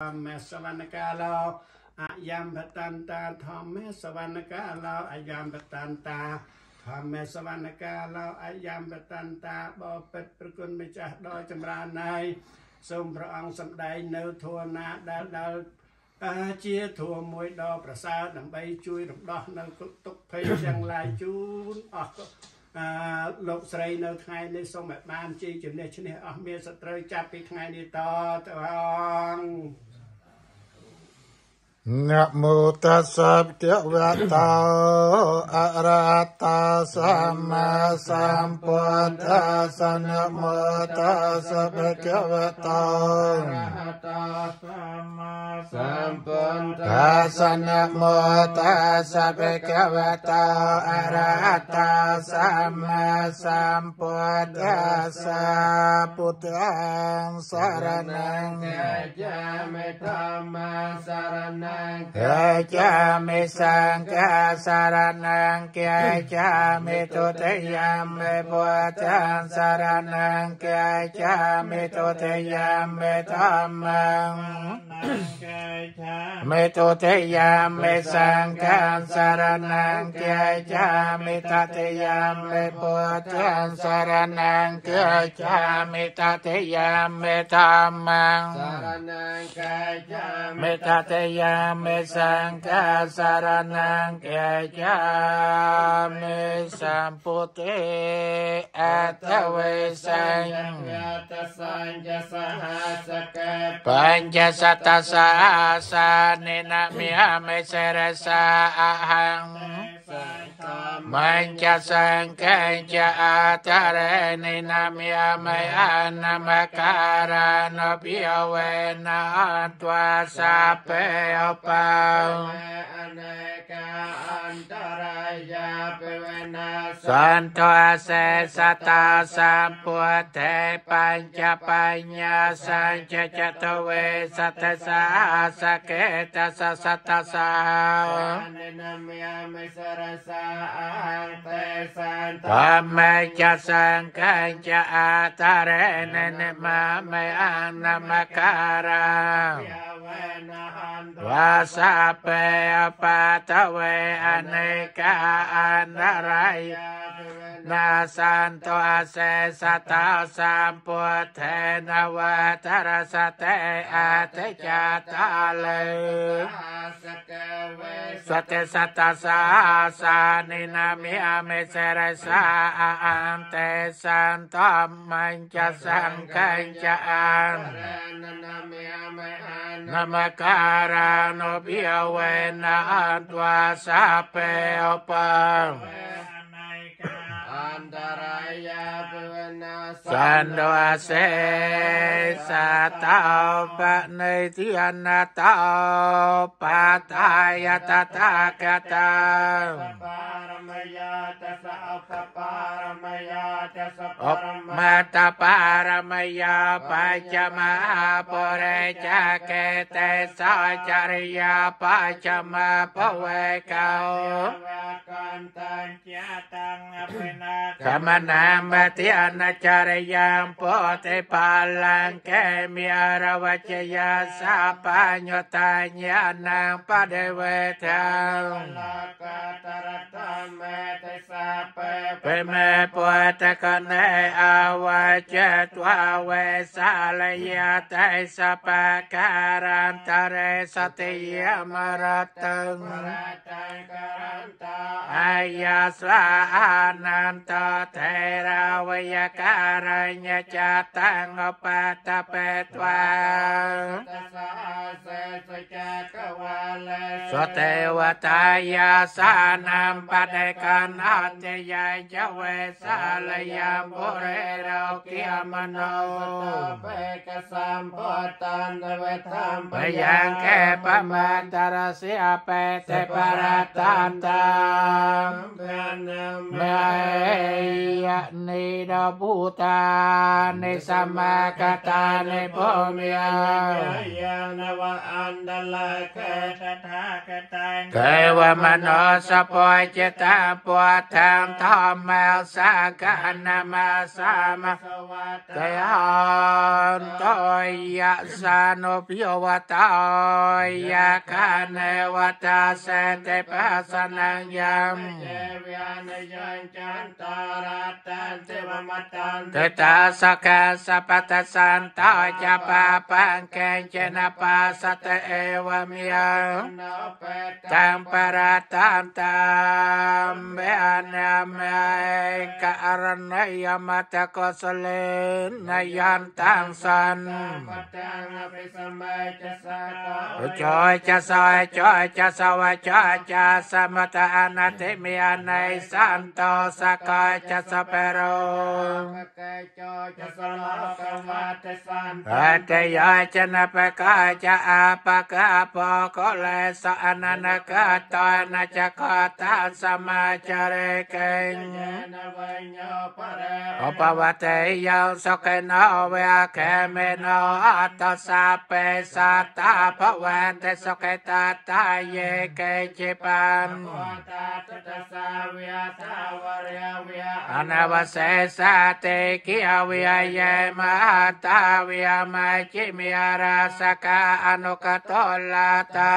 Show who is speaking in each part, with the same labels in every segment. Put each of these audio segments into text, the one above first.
Speaker 1: ធម្មសវណ្ណកាលោអយមបតន្តា ធម្មសវណ្ណកាលោអយមបតន្តាធម្មសវណ្ណកាលោអយមបតន្តាបបិទ្ធប្រគុណម្ចាស់ដ៏ចម្រើនណៃសូមព្រះអង្គសម្ដែងនៅធัวណាដែលដល់ជាធัวមួយដ៏ប្រសើរដើម្បីជួយរំដោះនៅទុក្ខភ័យទាំងឡាយជូនអស់អឺលោកស្រីនៅថ្ងៃនេះសូមឲ្យបានជ័យជំនះឈ្នះអស់មានសត្រូវចាប់ពីថ្ងៃនេះតទៅអង្គ
Speaker 2: Namo tassa bhagavato arahato sammasambuddhassa namo tassa bhagavato Asana mota sapekavata arata sama sampodasa putang saranang Gajame
Speaker 3: tama cha Gajame
Speaker 2: sangka saranang Gajame tutayam putang saranang Gajame tutayam tamang เมตุเตยามเมสังฆาสารนังเกจามิตาเตยามเมปุถังสารนังเกจามิตาเตยามเมธรรมังสารนังเกจามิตาเตยามเมสังฆาสารนังเกจามิสัมปุเตอัตเว
Speaker 3: สังยัตสัญญสหสกปัญญ
Speaker 2: สัตตัสสะสะเนนะมิหะเมเสระสะอะหังมันจะสังเกจะอาตาเรนินามิอามยอานามการานพิอเวนาตวาสาเปอปังสันโทเสสตาสัมปุทเทปัญจปัญญาสัญจจตเวสัตสาสเกตสัสสัตสัธรรมมจะสังกัญจะอาตาเรนเนมาเมอานามการาวาสาเปปัตเวอเนกาอันตรายนาสันโตอาเซสตาสัมปุเทนวะทรสเตอเทจตาเล
Speaker 3: สเกเว
Speaker 2: สัจสัตสาสานินามิอเมเสรสาอันเตสันตมมันจะสังคัญจะอันนามการานุพิเวนอันตวาสาเปอปังสันโดเสสะตาปะในทิอนาตาปะตายตตาตาป
Speaker 3: มตาอุปารมยา
Speaker 2: ตาปารมยาปัจจมาปุเรจักเกเตสัจริยาปัจจมาปเวกานตัญญาตังอภินา
Speaker 3: คมนามป
Speaker 2: ฏิอนจารยังโอติปาลังเกมีอารวัจยาสาปัญญตัญานังปเดเวทัง
Speaker 3: เปเปเ
Speaker 2: มปวตะกเนอาวาเจตวเวสาลยาเตสปะการันตเรสติยมรตังม
Speaker 3: ตังาา
Speaker 2: ยาสานันตเทราวยการัญญจัตังอปตะเปตวังสเทวตายาสานามปะเดกานาเจยายเจเวสาลยามบุเรรากิยมโนตเปกสัมปตันเวทามปยังแคปมาตรสิอเปเตปรตันตัมเมยนิดาบูตานิสมากตานิพมิยา
Speaker 3: ยานวะอันดลาเคทกตัเทวมโนส
Speaker 2: ปอยเจตาปวดทางทอมแมวสากานามาสามะเทอนตอยยะสานุพยวตอยยะคาเนวตาเสตปัสนังยมเทวานิยัจันตารัตนเทวมตันเทตาสกาสปัตสันตาจะปาปังเกญเจนปัสเตเอวเมียตัมปะระตัมตัมเบอนามเอกะอรณยมัตกสเลนนยันตังสันจอยจะสอยจอยจะสวะจอยจะสมตะอนาติมีอนัยสันโตสกอยจะสเปโรอเตยจะนปะกาจะอาปะกาปอกลละสะอนันกาตานาจกาตาสมาจเรกิงอุปวัติยสกินอเวเคเมโนอัตสาเปสัตตาภวันเตสกิตาตาเยเกจิปันอนาวเสสเตกิอวิยมหตาวิยมาจิมิอาราสกาอนุกตลาตา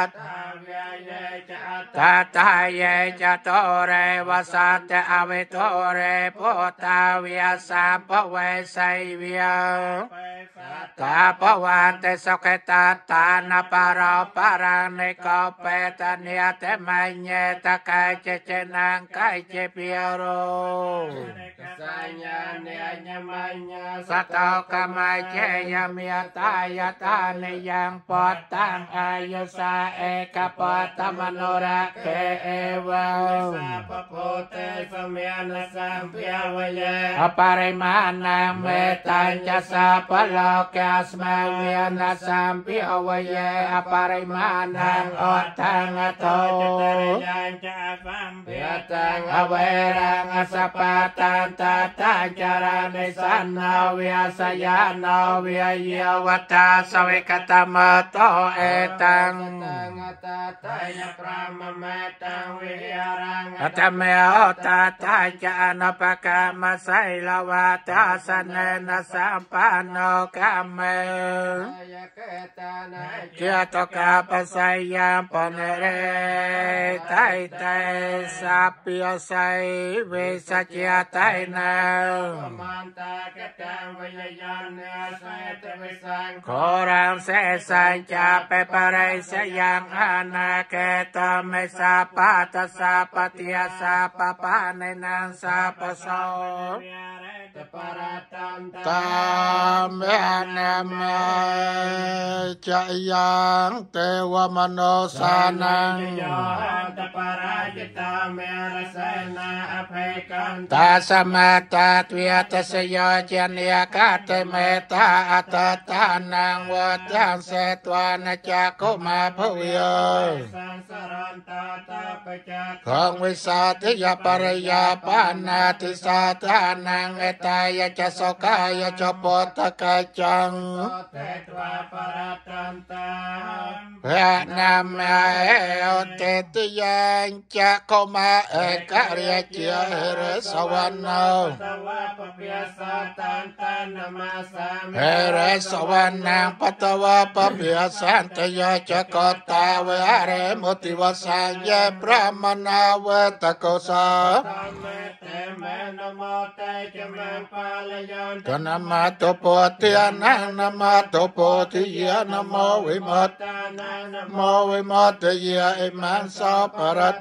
Speaker 2: ตัตเยจโตเรวสัตอวิโตเรพุทธาวิยสาพเวสัยวิยตาพวันเตสเกตาตานปาราปารังนิโกเปตเนียเตมัยเนตะกายเจเจนังกายเจเปียโรสกาวกมายเชยเมีตายตาในยังปอดตังอายุสาเอกปอดตมโนระเคเอวะ
Speaker 3: ปโพเตสเมียนสัมพียวเยอป
Speaker 2: ริมาณังเมตัญจะสาพโลกาสมาเมียนสัมพียวเยอปริมาณังอตังอโตยังจะสัมเพียตังอเวรังอสปาตังตาตาจารานสันนาวิอาสยานาเวียเยวัตาสวิกตมโตเอตังตาตาาอัตเมอตาตาจานปกรรมสัยลาวาตาสเนนสัมปันโนกรมเมเจตกาปสัยยามปนเรไตไตสัพยไสเวสัจไตนามาตา
Speaker 3: กตงวยานเนสายตวิสังขอรามเสสัญจาไป
Speaker 2: ปะไรสยังอาณาเกตเมสาปาตสาปติยาสาปปะในนางสาปโสตามแม่นามาจะยังเทวมโนสานังตาสมาตาทวียตสยเจเนียกาเตเมตาอัตตานังวัตังเสตวานจักขุมาภวิยของวิสาธิยปริยาปานาติสาตานังเอตายจะสกายจะปตกจังเตตวา
Speaker 3: ปรตันตัง
Speaker 2: พระนามเออเตติยังจะโคมาเอกเรียเจียเรสวนรณสวะปเปิยสตันตา
Speaker 3: นามาสามเร
Speaker 2: สวันรณปัตวะปเปียสันตยาจะกตาเวเรมติวสังยเพระมนาเวตโกสาเม
Speaker 3: ตเมนโมเตจเม
Speaker 2: ตนามาตปติยานังนามาตปติยานโมวิมุตตานังโมวิมุตติยาอิมังสัพพรัต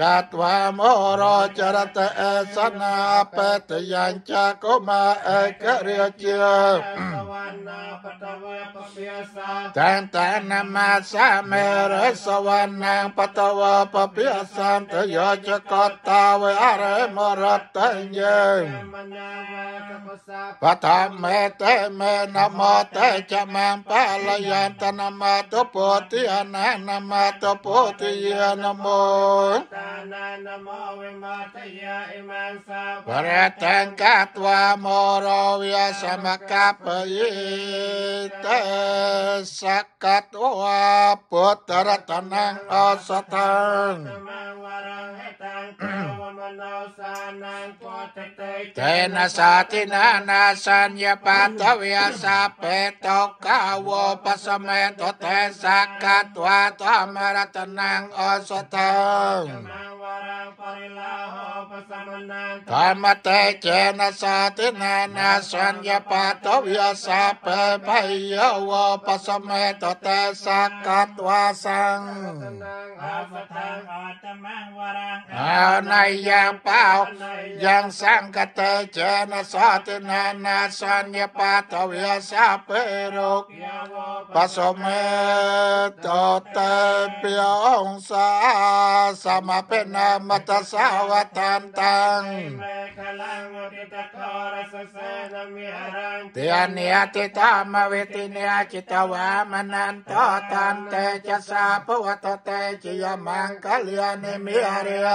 Speaker 2: กัตวาโมโรจรตเอสนาปตยัญจะโกมาเอกเรจิตันตานามาสเมรสวรรณังปตวะปปิยสันตยจกตาวอะระมรตัญญ
Speaker 3: ์ปะท
Speaker 2: ามเมเตเมนะโมเตจะมังปะละยันตนะมาตุโพธิอนันะมาตุโพธิยานะโมตานะนะโมว
Speaker 3: ิมาตยาอิมังสาปะระตัง
Speaker 2: กัตวามโรวิยสมกัปปยิเตสักกัตวาปุตตรตนังอสตังเตนะสสาธินานาสัญญาปัตเวียสาเปตกาวปัสเมตเทสักกัตวาตมรัตนังอสตังธรรมเตเจนะสาธินานาสัญญาปัตเวียสาเปพยวปัสเมตเทสักกัตวาสังอาในยังเปล่ายังสังกเตเจนนสัตนานาสัญญปัตเวีสัพเพโรกปัสสเมตเตเปียองสาสมะเป็นมัตสาวตันตังเตียนยติตามวิติเนยจิตวามนันตตันเตจะสาภวตเตจิยมังคลยนิมิอาริย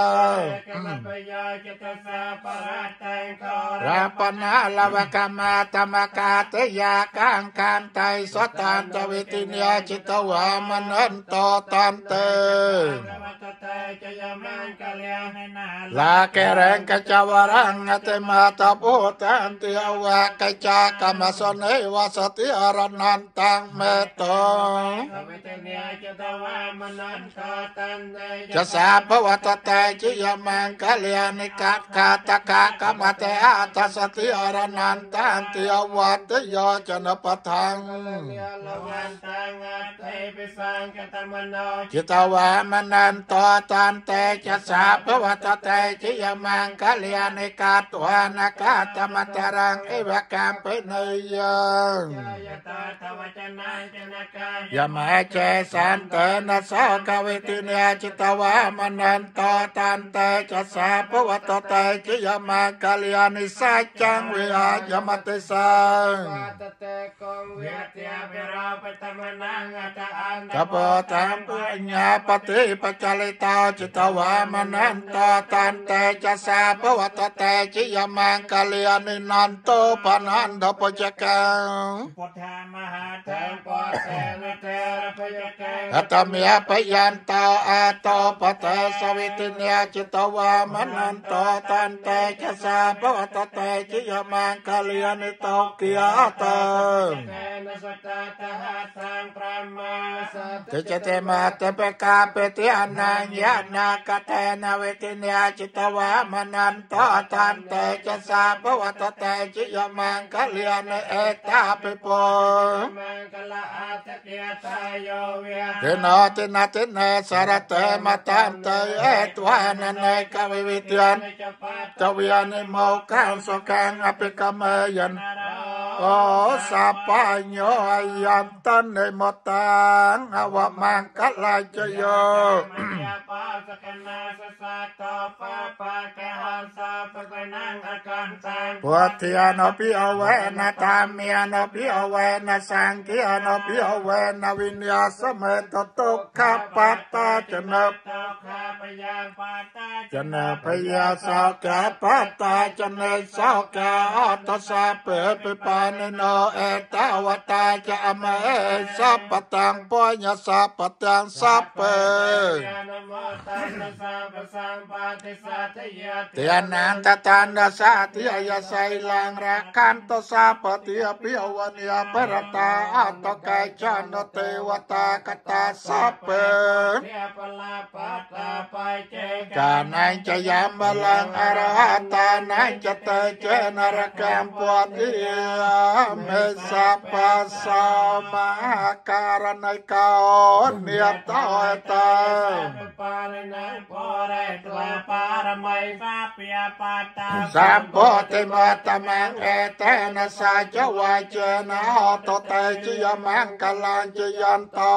Speaker 2: ราปนาลวกามาตมกาเตยากังการไตสตานจวิติเนียจิตวามนันโตตันเต
Speaker 3: ลาเกเรงก
Speaker 2: ัจาวรังอติมาตโพตันติอวากัจากรรมสนเอวสติอรนันตังเมตตงจะสาภวตตจิยมังกะเลียนิกัตกาตะกากรรมเตอาตสสติอรนันตังติอวัตยจนปทังจิตวามนันตตันเตจะสาพระวตเตจิยมังคะเลียนิกาตวานกาตมตรังอิวกามปเนยังยามาเจสันเตนะสกเวตินนจิตวามนันตตันเตจะสาพระวตเตจิยมังคะเลียนิสาจังเวหายมเตสังกัปตามปัญญาปฏิปจลิตาจิตวามนันตาตันเตจัสาภวัตเตจิยมังกาลียนินันโตปนันดปจกังพุทามหาเทปเส
Speaker 3: นเทระพยกังอัตมยป
Speaker 2: ยันตาอาตปเตสวิติเนจิตวามนันตาตันเตจัสาภวัตเตจิยมังคาเลียนิโตเกียเตติจเตมาเตเปกาเปติอนังยานากเตนเวทินยาจิตวะมนันโตทันเตจสาภวัตเตจิยมังคาเลียนเอตาปิโปเทนอตินาทิเนสารเตมาตันเตเอตวานันเนกวิวิเตียนตวิยานิโมกันสุ kang apik kamayan โอสัพพโยยันตันในมตังอวมังกัลาจโยสก
Speaker 3: นตปะทียนอะิอนเวนต
Speaker 2: ามียนอปิอเวนะสังคียนอปิอเวนวิญญาสเมตตุขะปัตตาจนะตุ
Speaker 3: ขะปยาปัตา
Speaker 2: จนะพยาสาวกปัตตาจนะสาวกะอัตสะเปปิปาនណោអេតវតាចអមេសពតាំងបុញសពតាំងសពេទានានតតានសាទិយសៃលាងរកន្តសពតិភិវនិយបរតាអតកេចនទេវតាកតាសពេកាណៃចយមលងអរហតាណៃចតេចនរកំពតិយាមិសបសមការណិកោនិយតោតោបាលនិពរេក្លាបារមៃសាភិយបត
Speaker 3: ាសម្ពោតិម
Speaker 2: តមង្អេតេនសាចវាចនោតតេជយមង្កលាញចយន្តោ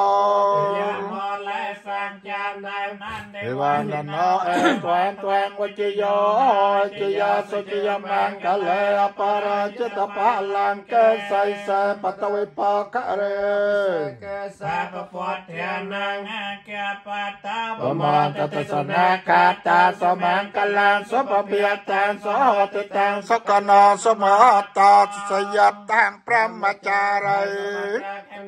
Speaker 2: យមលេសង្ចាណៃមន្តេវណ្ណនោអេត្វានត្វានវជយោជយសុជយមង្កលេអបរជតបាលามเกินใส่สาปตะเวปากะเรสาปปวดเทียนังแกปะตาบมอนตะสนะกาตาสมังกลานสปเปียตังสหติตังสกนอสมหตาสยบตังพระมจารัย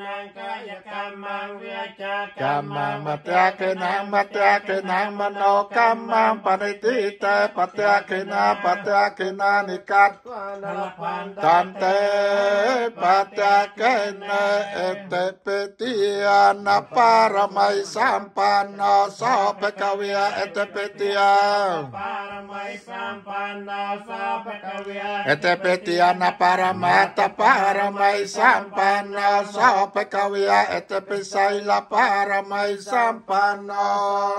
Speaker 3: นังกายกรรมังเวจา
Speaker 2: กรรมังมัตยาเกนังมัตยาเกนังมโนกรรมังปณิติเตปัตยาเกนาปัตยาเกนานิกัตตันเตปัจจกนเอตเปติยานปารมัยสัมปันโนสาภกเวียเอตเปติยาปารมัยสัมปันโนสาภกเวียเอตเปติยานปารมัตตปารมัยสัมปันโนสาภกเวียเอตเปสัยลปารมัยสัมปันโน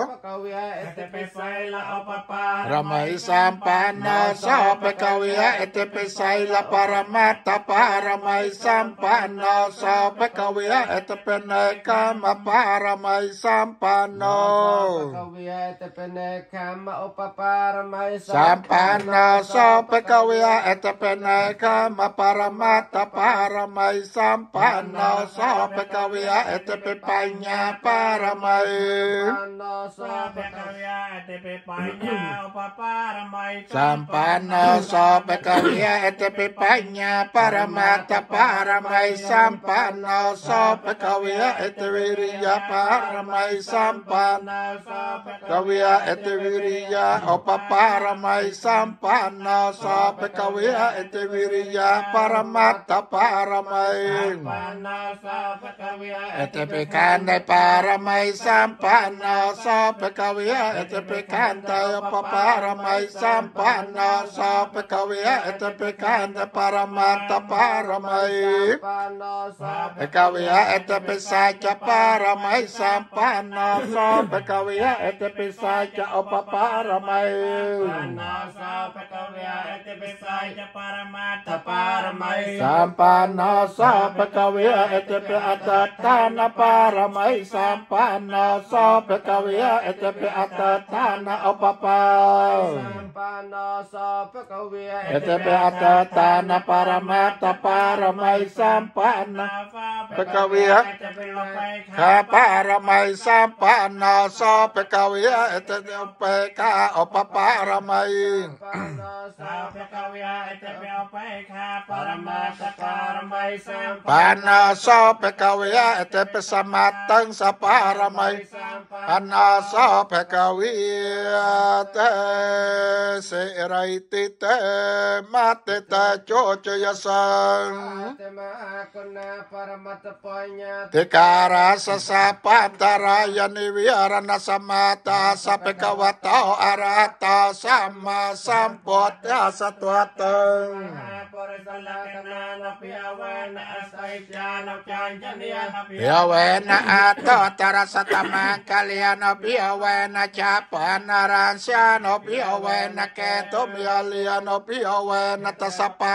Speaker 2: ภกเวียเอตเปสัยลอปปารมัยสัมปันโนสาภกเวียเอตเปสัยลปารมัตต paramai sampano sapa kawe eta peneka ma paramai sampano sapa kawe eta peneka ma sampano sapa kawe eta peneka ma paramata paramai sampano sapa kawe eta pepanya paramai sampano sapa kawe eta pepanya paramai sampano sapa kawe eta pepanya រមតបរមៃសម្បណ្ណោសោបកវេអិតវិរិយបរមៃសម្បណ្ណោសោបកវេអិតវិរិយឧបបរមៃសម្បណ្ណោសោបកវេអិតវិរិយបរមតបរមៃបណ្ណោសោ
Speaker 3: បកវេអិតបិកាន
Speaker 2: បរមៃសម្បណ្ណោសោបកវេអិតបិកានតឧបបរមៃសម្បណ្ណោសោបកវេអិតបិកានបរមត paramai Pekavia ete pisacha paramai sampana sa Pekavia ete pisacha opa paramai
Speaker 3: Sampana Pekavia ete pisacha paramata
Speaker 2: paramai Sampana sa Pekavia ete piatatana paramai Sampana sa Pekavia ete piatatana opa pa
Speaker 3: Sampana sa Pekavia ete piatatana paramai
Speaker 2: ตปารมัยสัมปันนาเปกเวีย
Speaker 3: ข้าปารมัย
Speaker 2: สัมปันนาโสเปกเวียเอตเดเปกาอปปารมัยปานาโส
Speaker 3: เปกเวียเ
Speaker 2: อตเปสมาตังสปารมัยปานาโสเปกเวียเตเสไรติเตมาเตตาโจจยส sesan
Speaker 3: Dekara
Speaker 2: sesapa tarayani wiarana samata Sampai kawatau arata sama sampot ya satu Biawena atau terasa taman kalian biawena capan naransia no biawena keto biawena no biawena tasapa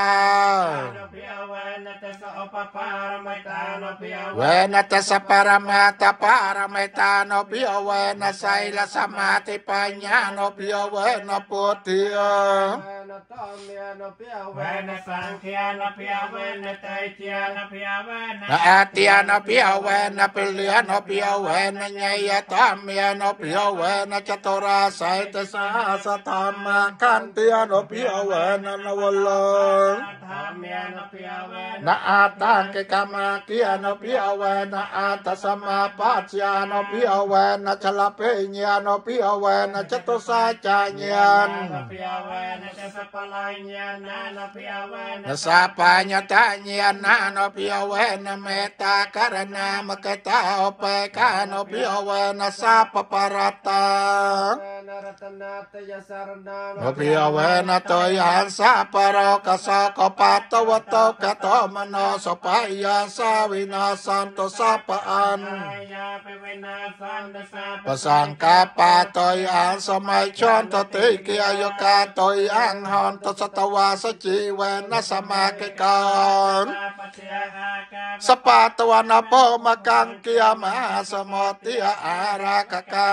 Speaker 2: biawena tasapa ramata para metano biawena saila samati panya no biawena putih biawena งเทียนเพียเวนเตเทียนเพียเวนนาเทียนเพียเวนาเปลือนเพียเวนาไงยะตามเมียนเพียเวนาจตุราสัยตสาสธรรมาคันเตียนเพียเวนนวลงนาตังกิกรรมเตียนเพียเวนาอาตสมาปัจญานเพียเวนาชลเพญานเพียเวนาจตุสาจญานเพียเวนาเจสปลายญาณนเพียเวน Nasapanya tanya nano piowe na meta karena meketa ope kano piowe parata.
Speaker 1: Piowe toyan
Speaker 2: sapa roka soko pato wato kato mano sopaya sawina sapaan. Pasangka pato yan somay chonto tiki ayoka sa tawa sa jiwe na นะสมากการสปาตวนาโพมกังเกียมาสมติอารากกา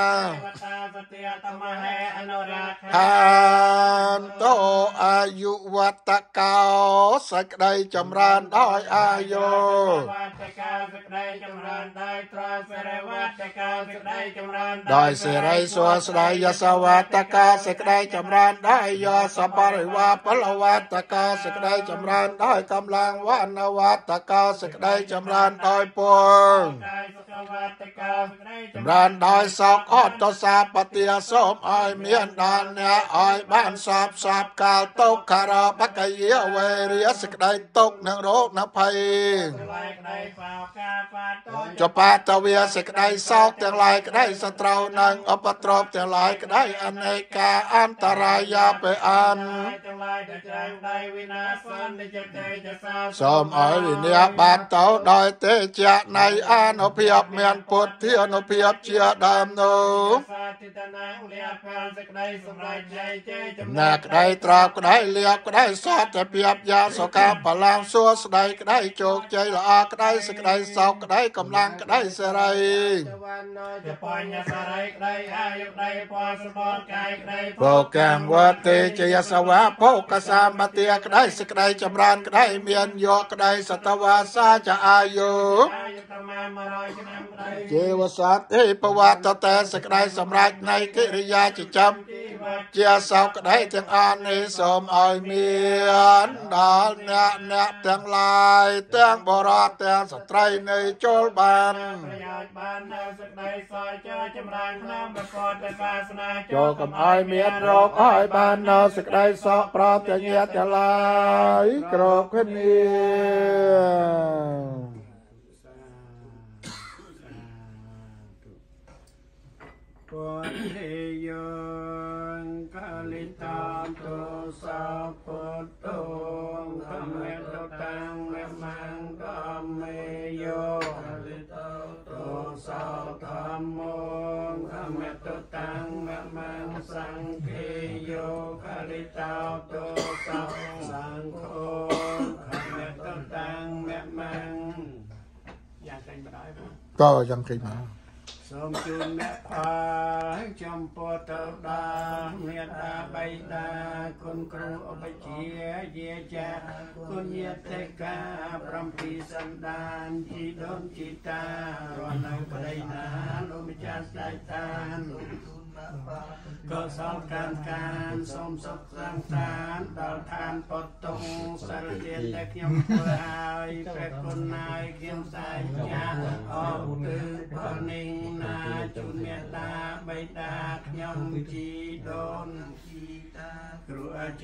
Speaker 2: ทานโตอายุวัตกาสักใดจำรานด้อยอายุ
Speaker 3: ដោយសេរីសួស្ដីយ
Speaker 2: សវតកាសេចក្តីចម្រើនដោយយសបរិវាពលវតកាសេចក្តីក្តីចម្រើនដោយកម្លាំងវណ្ណវត្តកោសេចក្តីចម្រើនដោយពងចម្រើនដោយសោកអត់តសាបតិអាសូមឲ្យមានដល់អ្នកឲ្យបានសពសពកាលទុក្ខារបកយាវេរិយសក្តីទុកនឹងរោគនឹងភ័យចបាតវាសក្តីសោកទាំងឡាយក្តីសត្រូវនឹងឧបទ្រពទាំងឡាយក្តីអនេកាអន្តរាយាបេអានសូមឲ្យវិញ្ញាបានទៅដោយ ទេជៈនៃអនុភាពប់មានពុទ្ធានុភាពជាដើមនោះ
Speaker 3: ចំណែកក្តីត្រាប់ក្តីលៀ
Speaker 2: បក្តីសតតែភាពយ៉ាងសុខបលាំងសួស្តីក្តីជោគជ័យល្អក្តីសេចក្តីសោកក្តីកម្លាំងក្តីសេរីបញ្ញសរីក្តីអាយុក្តីពលសម្បត្តិកាយក្តីភោគង្វតិជយសវាភោគសម្បត្តិក្តីសេចក្តីចម្រើនក្តីមានយកក្តីសតវាសាចអាយុអាយុតាម100ឆ្នាំជាវស័តហេបវត្តតែសក្តីសម្រាប់នៃកិរិយាចិញ្ចឹមជាសោក្តីទាំងអស់នេះសូមឲ្យមានដល់អ្នកអ្នកទាំងឡាយទាំងបរតទាំងស្ត្រីនៃចូលបានប្រយោជន៍បាន
Speaker 3: នៅសក្តីសោចាចម្រើនក្នុងប្រកបដោយវាសនាចូលកំឲ្យមានរោគឲ្យបាន
Speaker 2: នៅសក្តីសោប្រតញ្ញាទាំងឡាយគ្រប់គ្នាព
Speaker 1: ុទ្ធិយងកាលិតាំទុសោពុទ្ធទុងធម្មតតាំងវមង្គកម្មមេយោកាលិតាំទុសោធម្មងធម្មតតាំងវមង្គសង្ឃេយោកាលិតាំទុសោសង្ឃោធម្មតតាំងវមង្គយ៉ាងចេញមកដែរ
Speaker 2: ក៏យ៉ាងចេញមក
Speaker 1: សូមជូនមេផលចំពោះទៅដល់មេតាបៃតាគុណគ្រូឧបជាយាចាគុណយតិកា7សន្តានជីដូនជីតារនៅប្តីណាលោកម្ចាស់ស្ដេចតាលោកក៏សំកាន់កានសូមសុខសាងតានដល់ឋានពតតុងសារទានតែខ្ញុំធ្វើឲ្យព្រះគុណណាយខ្ញុំសែងចាអរគឺព្រះនិងណាជូនមេត្តាបេតាខ្ញុំជីដូនជីតាគ្រូអ
Speaker 3: ាចារ្យ